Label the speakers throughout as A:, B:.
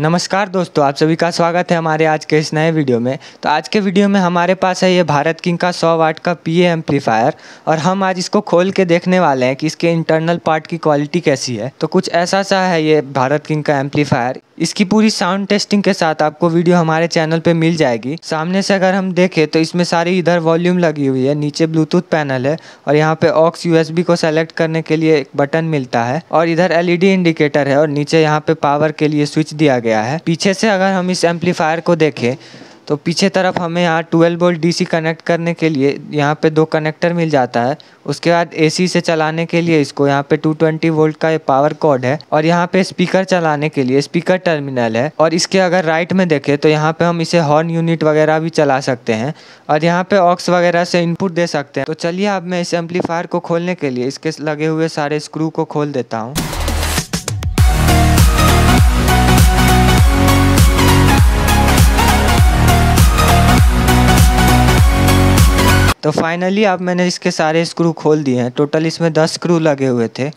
A: नमस्कार दोस्तों आप सभी का स्वागत है हमारे आज के इस नए वीडियो में तो आज के वीडियो में हमारे पास है ये भारत किंग का 100 वाट का पीए एम्पलीफायर और हम आज इसको खोल के देखने वाले हैं कि इसके इंटरनल पार्ट की क्वालिटी कैसी है तो कुछ ऐसा सा है ये भारत किंग का एम्पलीफायर इसकी पूरी साउंड टेस्टिंग के साथ आपको वीडियो हमारे चैनल पे मिल जाएगी सामने से अगर हम देखें तो इसमें सारी इधर वॉल्यूम लगी हुई है नीचे ब्लूटूथ पैनल है और यहाँ पे ऑक्स यू को सेलेक्ट करने के लिए एक बटन मिलता है और इधर एलईडी इंडिकेटर है और नीचे यहाँ पे पावर के लिए स्विच दिया गया गया है पीछे से अगर हम इस एम्पलीफायर को देखें तो पीछे तरफ हमें यहाँ 12 वोल्ट डीसी कनेक्ट करने के लिए यहाँ पे दो कनेक्टर मिल जाता है उसके बाद एसी से चलाने के लिए इसको यहाँ पे 220 वोल्ट का पावर कॉर्ड है और यहाँ पे स्पीकर चलाने के लिए स्पीकर टर्मिनल है और इसके अगर राइट में देखें तो यहाँ पे हम इसे हॉर्न यूनिट वगैरह भी चला सकते हैं और यहाँ पे ऑक्स वगैरह से इनपुट दे सकते हैं तो चलिए अब मैं इस एम्पलीफायर को खोलने के लिए इसके लगे हुए सारे स्क्रू को खोल देता हूँ तो फाइनली अब मैंने इसके सारे स्क्रू खोल दिए हैं टोटल इसमें दस स्क्रू लगे हुए थे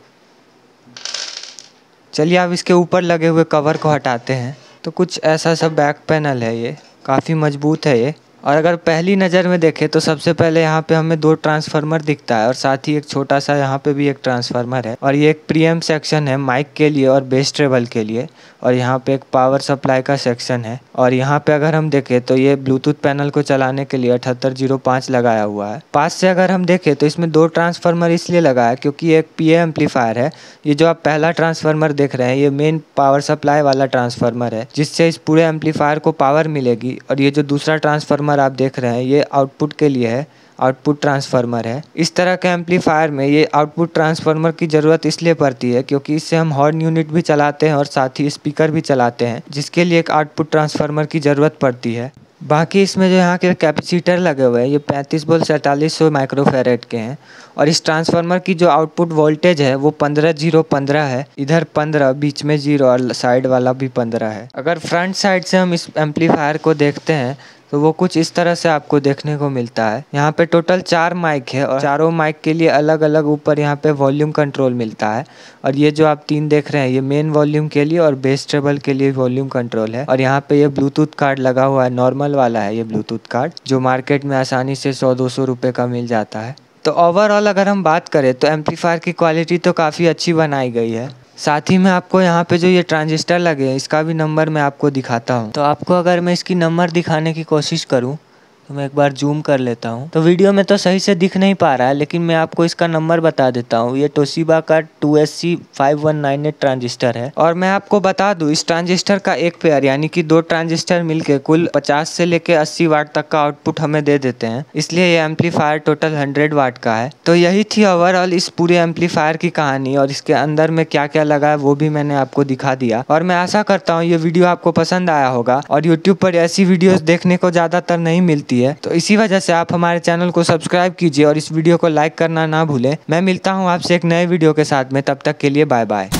A: चलिए अब इसके ऊपर लगे हुए कवर को हटाते हैं तो कुछ ऐसा सा बैक पैनल है ये काफ़ी मजबूत है ये और अगर पहली नज़र में देखें तो सबसे पहले यहाँ पे हमें दो ट्रांसफार्मर दिखता है और साथ ही एक छोटा सा यहाँ पे भी एक ट्रांसफार्मर है और ये एक प्रीएम सेक्शन है माइक के लिए और बेस ट्रेबल के लिए और यहाँ पे एक पावर सप्लाई का सेक्शन है और यहाँ पे अगर हम देखें तो ये ब्लूटूथ पैनल को चलाने के लिए अठहत्तर जीरो लगाया हुआ है पास से अगर हम देखें तो इसमें दो ट्रांसफार्मर इसलिए लगा है क्योंकि एक पी एम्पलीफायर है ये जो आप पहला ट्रांसफार्मर देख रहे हैं ये मेन पावर सप्लाई वाला ट्रांसफार्मर है जिससे इस पूरे एम्पलीफायर को पावर मिलेगी और ये जो दूसरा ट्रांसफार्मर ट्रांसफार्मर आप देख रहे हैं ये आउटपुट के लिए है आउटपुट ट्रांसफार्मर है इस तरह के एम्पलीफायर में ये आउटपुट ट्रांसफार्मर की ज़रूरत इसलिए पड़ती है क्योंकि इससे हम हॉर्न यूनिट भी चलाते हैं और साथ ही स्पीकर भी चलाते हैं जिसके लिए एक आउटपुट ट्रांसफार्मर की ज़रूरत पड़ती है बाकी इसमें जो यहाँ के कैपेसिटर लगे हुए हैं ये पैंतीस बोल सैंतालीस सौ माइक्रोफेरेट के हैं और इस ट्रांसफार्मर की जो आउटपुट वोल्टेज है वो पंद्रह जीरो पंद्रह है इधर पंद्रह बीच में जीरो और साइड वाला भी पंद्रह है अगर फ्रंट साइड से हम इस एम्पलीफायर को देखते हैं तो वो कुछ इस तरह से आपको देखने को मिलता है यहाँ पे टोटल चार माइक है और चारों माइक के लिए अलग अलग ऊपर यहाँ पे वॉल्यूम कंट्रोल मिलता है और ये जो आप तीन देख रहे हैं ये मेन वॉल्यूम के लिए और बेस ट्रेबल के लिए वॉल्यूम कंट्रोल है और यहाँ पे ये ब्लूटूथ कार्ड लगा हुआ है नॉर्मल वाला है ये ब्लूटूथ कार्ड जो मार्केट में आसानी से सौ दो सौ का मिल जाता है तो ओवरऑल अगर हम बात करें तो एम्पलीफायर की क्वालिटी तो काफ़ी अच्छी बनाई गई है साथ ही में आपको यहाँ पे जो ये ट्रांजिस्टर लगे हैं इसका भी नंबर मैं आपको दिखाता हूँ तो आपको अगर मैं इसकी नंबर दिखाने की कोशिश करूँ तो मैं एक बार जूम कर लेता हूँ तो वीडियो में तो सही से दिख नहीं पा रहा है लेकिन मैं आपको इसका नंबर बता देता हूँ ये टोसीबा का two S C five one nine eight transistor है और मैं आपको बता दूँ इस ट्रांजिस्टर का एक पेयर यानी कि दो ट्रांजिस्टर मिलके कुल पचास से लेके अस्सी वाट तक का आउटपुट हमें दे देते हैं इसलिए ये एम्पलीफायर टोटल हंड्रेड वाट का है तो यही थी ओवरऑल इस पूरे एम्पलीफायर की कहानी और इसके अंदर में क्या क्या लगा है वो भी मैंने आपको दिखा दिया और मैं आशा करता हूँ ये वीडियो आपको पसंद आया होगा और यूट्यूब पर ऐसी वीडियो देखने को ज़्यादातर नहीं मिलती दी है तो इसी वजह से आप हमारे चैनल को सब्सक्राइब कीजिए और इस वीडियो को लाइक करना ना भूलें मैं मिलता हूँ आपसे एक नए वीडियो के साथ में तब तक के लिए बाय बाय